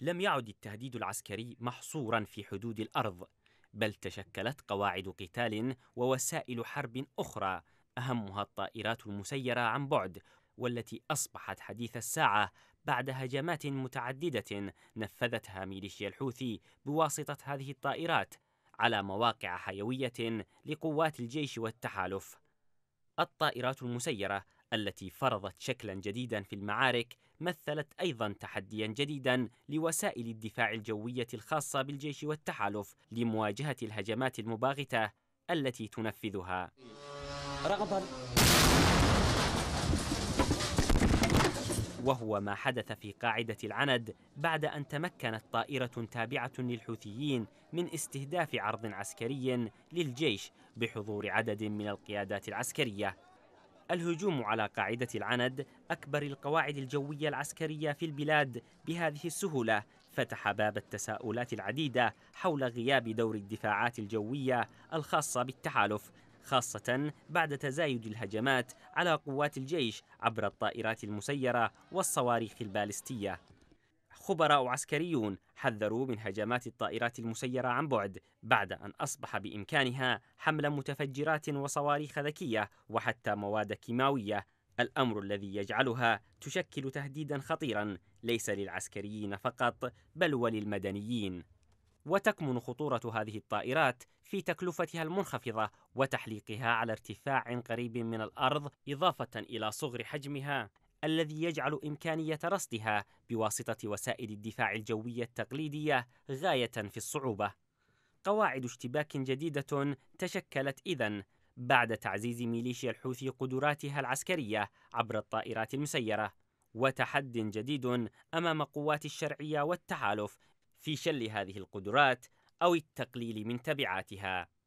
لم يعد التهديد العسكري محصورا في حدود الارض بل تشكلت قواعد قتال ووسائل حرب اخرى اهمها الطائرات المسيره عن بعد والتي اصبحت حديث الساعه بعد هجمات متعدده نفذتها ميليشيا الحوثي بواسطه هذه الطائرات على مواقع حيويه لقوات الجيش والتحالف الطائرات المسيره التي فرضت شكلا جديدا في المعارك مثلت ايضا تحديا جديدا لوسائل الدفاع الجويه الخاصه بالجيش والتحالف لمواجهه الهجمات المباغته التي تنفذها. رغبا وهو ما حدث في قاعدة العند بعد أن تمكنت طائرة تابعة للحوثيين من استهداف عرض عسكري للجيش بحضور عدد من القيادات العسكرية الهجوم على قاعدة العند أكبر القواعد الجوية العسكرية في البلاد بهذه السهولة فتح باب التساؤلات العديدة حول غياب دور الدفاعات الجوية الخاصة بالتحالف خاصة بعد تزايد الهجمات على قوات الجيش عبر الطائرات المسيرة والصواريخ البالستية خبراء عسكريون حذروا من هجمات الطائرات المسيرة عن بعد بعد أن أصبح بإمكانها حمل متفجرات وصواريخ ذكية وحتى مواد كيماوية الأمر الذي يجعلها تشكل تهديدا خطيرا ليس للعسكريين فقط بل وللمدنيين وتكمن خطورة هذه الطائرات في تكلفتها المنخفضة وتحليقها على ارتفاع قريب من الأرض إضافة إلى صغر حجمها الذي يجعل إمكانية رصدها بواسطة وسائل الدفاع الجوية التقليدية غاية في الصعوبة. قواعد اشتباك جديدة تشكلت إذا بعد تعزيز ميليشيا الحوثي قدراتها العسكرية عبر الطائرات المسيرة، وتحد جديد أمام قوات الشرعية والتحالف في شل هذه القدرات أو التقليل من تبعاتها.